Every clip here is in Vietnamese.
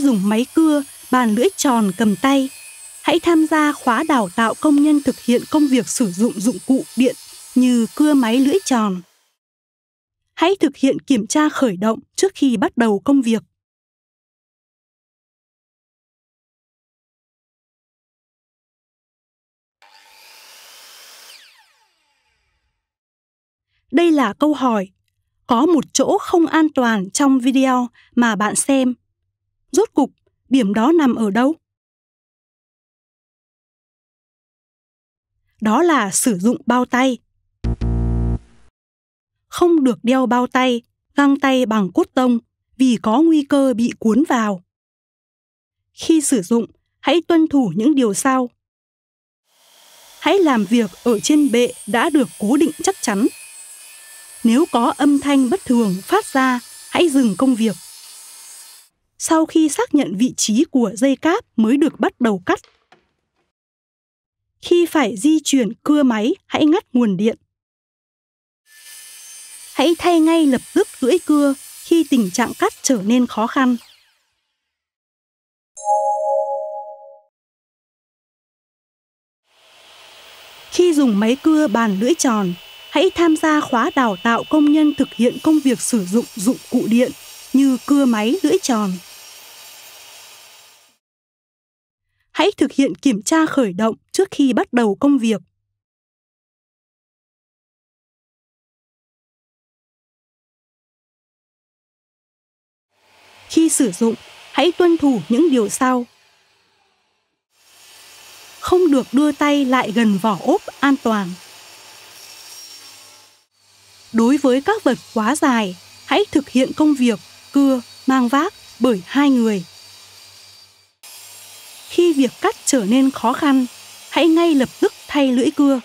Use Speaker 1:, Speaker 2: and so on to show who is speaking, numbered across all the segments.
Speaker 1: dùng máy cưa, bàn lưỡi tròn cầm tay. Hãy tham gia khóa đào tạo công nhân thực hiện công việc sử dụng dụng cụ điện như cưa máy lưỡi tròn. Hãy thực hiện kiểm
Speaker 2: tra khởi động trước khi bắt đầu công việc.
Speaker 1: Đây là câu hỏi có một chỗ không an toàn trong video mà bạn xem rốt cục điểm đó nằm ở
Speaker 2: đâu đó là sử
Speaker 1: dụng bao tay không được đeo bao tay găng tay bằng cốt tông vì có nguy cơ bị cuốn vào khi sử dụng hãy tuân thủ những điều sau hãy làm việc ở trên bệ đã được cố định chắc chắn nếu có âm thanh bất thường phát ra hãy dừng công việc sau khi xác nhận vị trí của dây cáp mới được bắt đầu cắt. Khi phải di chuyển cưa máy, hãy ngắt nguồn điện. Hãy thay ngay lập tức lưỡi cưa khi tình trạng cắt trở nên khó khăn. Khi dùng máy cưa bàn lưỡi tròn, hãy tham gia khóa đào tạo công nhân thực hiện công việc sử dụng dụng cụ điện như cưa máy lưỡi tròn. Hãy thực hiện kiểm tra khởi động trước khi bắt đầu công việc. Khi sử dụng, hãy tuân thủ những điều sau. Không được đưa tay lại gần vỏ ốp an toàn. Đối với các vật quá dài, hãy thực hiện công việc cưa mang vác bởi hai người. Khi việc cắt trở nên khó khăn, hãy ngay lập tức thay lưỡi cưa.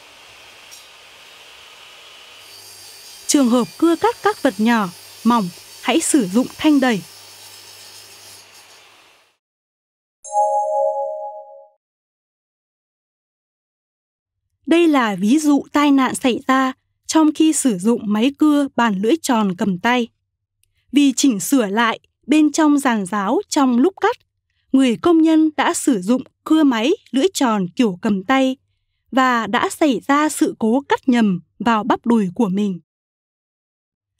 Speaker 1: Trường hợp cưa cắt các vật nhỏ, mỏng, hãy sử dụng thanh đẩy. Đây là ví dụ tai nạn xảy ra trong khi sử dụng máy cưa bàn lưỡi tròn cầm tay vì chỉnh sửa lại bên trong giàn giáo trong lúc cắt, người công nhân đã sử dụng cưa máy lưỡi tròn kiểu cầm tay và đã xảy ra sự cố cắt nhầm vào bắp đùi của mình.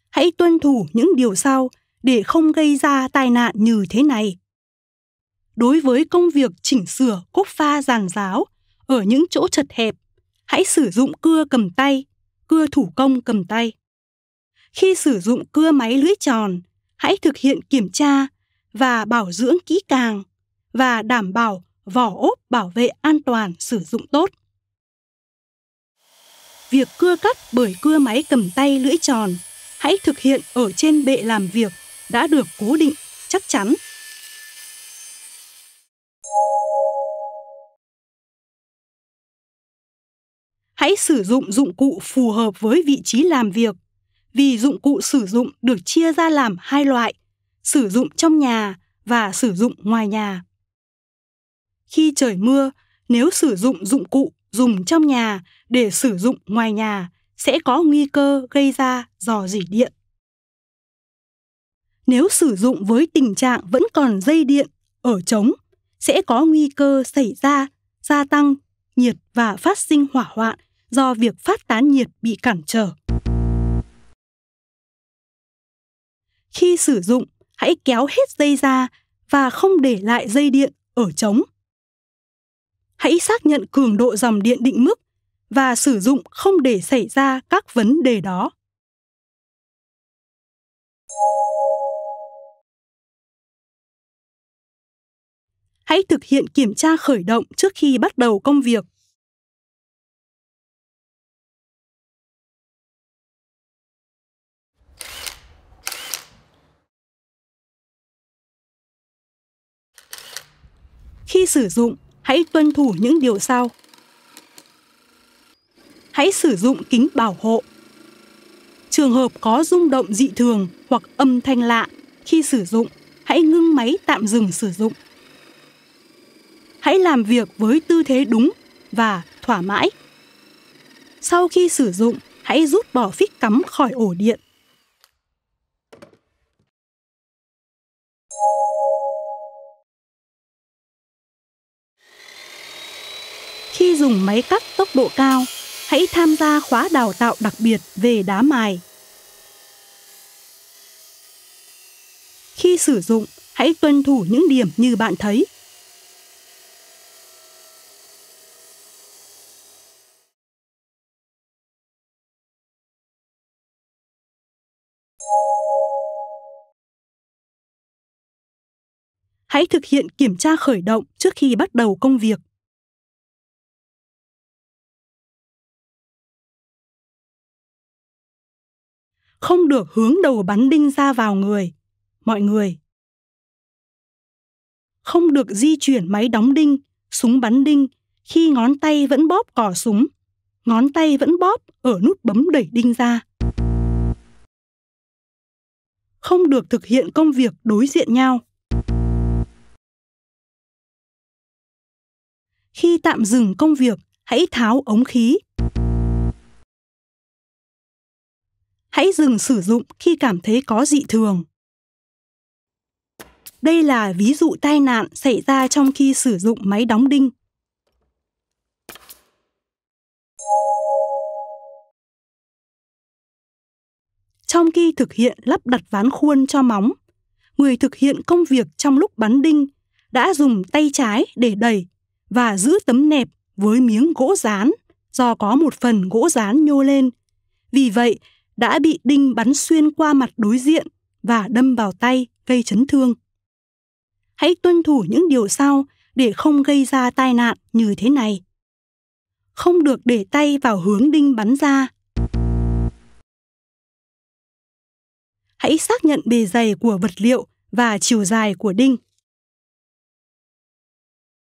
Speaker 1: Hãy tuân thủ những điều sau để không gây ra tai nạn như thế này. Đối với công việc chỉnh sửa cốt pha giàn giáo ở những chỗ chật hẹp, hãy sử dụng cưa cầm tay, cưa thủ công cầm tay khi sử dụng cưa máy lưỡi tròn hãy thực hiện kiểm tra và bảo dưỡng kỹ càng và đảm bảo vỏ ốp bảo vệ an toàn sử dụng tốt việc cưa cắt bởi cưa máy cầm tay lưỡi tròn hãy thực hiện ở trên bệ làm việc đã được cố định chắc chắn hãy sử dụng dụng cụ phù hợp với vị trí làm việc vì dụng cụ sử dụng được chia ra làm hai loại, sử dụng trong nhà và sử dụng ngoài nhà. Khi trời mưa, nếu sử dụng dụng cụ dùng trong nhà để sử dụng ngoài nhà sẽ có nguy cơ gây ra dò dỉ điện. Nếu sử dụng với tình trạng vẫn còn dây điện ở trống sẽ có nguy cơ xảy ra gia tăng nhiệt và phát sinh hỏa hoạn do việc phát tán nhiệt bị cản trở. khi sử dụng hãy kéo hết dây ra và không để lại dây điện ở trống. Hãy xác nhận cường độ dòng điện định mức và sử dụng
Speaker 2: không để xảy ra các vấn đề đó. Hãy thực hiện kiểm tra khởi động trước khi bắt đầu công việc.
Speaker 1: Khi sử dụng, hãy tuân thủ những điều sau. Hãy sử dụng kính bảo hộ. Trường hợp có rung động dị thường hoặc âm thanh lạ khi sử dụng, hãy ngưng máy tạm dừng sử dụng. Hãy làm việc với tư thế đúng và thỏa mãi. Sau khi sử dụng, hãy rút bỏ phích cắm khỏi ổ điện. Khi dùng máy cắt tốc độ cao, hãy tham gia khóa đào tạo đặc biệt về đá mài. Khi sử dụng, hãy tuân thủ những điểm như bạn thấy.
Speaker 2: Hãy thực hiện kiểm tra khởi động trước khi bắt đầu công việc. không được hướng đầu bắn đinh ra vào
Speaker 1: người, mọi người. Không được di chuyển máy đóng đinh, súng bắn đinh khi ngón tay vẫn bóp cò súng, ngón tay vẫn bóp ở nút bấm đẩy đinh ra. Không được thực hiện công việc đối diện nhau. Khi tạm dừng công việc, hãy tháo ống khí hãy dừng sử dụng khi cảm thấy có dị thường. Đây là ví dụ tai nạn xảy ra trong khi sử dụng máy đóng đinh. Trong khi thực hiện lắp đặt ván khuôn cho móng, người thực hiện công việc trong lúc bắn đinh đã dùng tay trái để đẩy và giữ tấm nẹp với miếng gỗ dán do có một phần gỗ dán nhô lên. Vì vậy, đã bị đinh bắn xuyên qua mặt đối diện và đâm vào tay gây chấn thương. Hãy tuân thủ những điều sau để không gây ra tai nạn như thế này. Không được để tay vào hướng đinh bắn ra. Hãy xác nhận
Speaker 2: bề dày của vật liệu và chiều dài của đinh.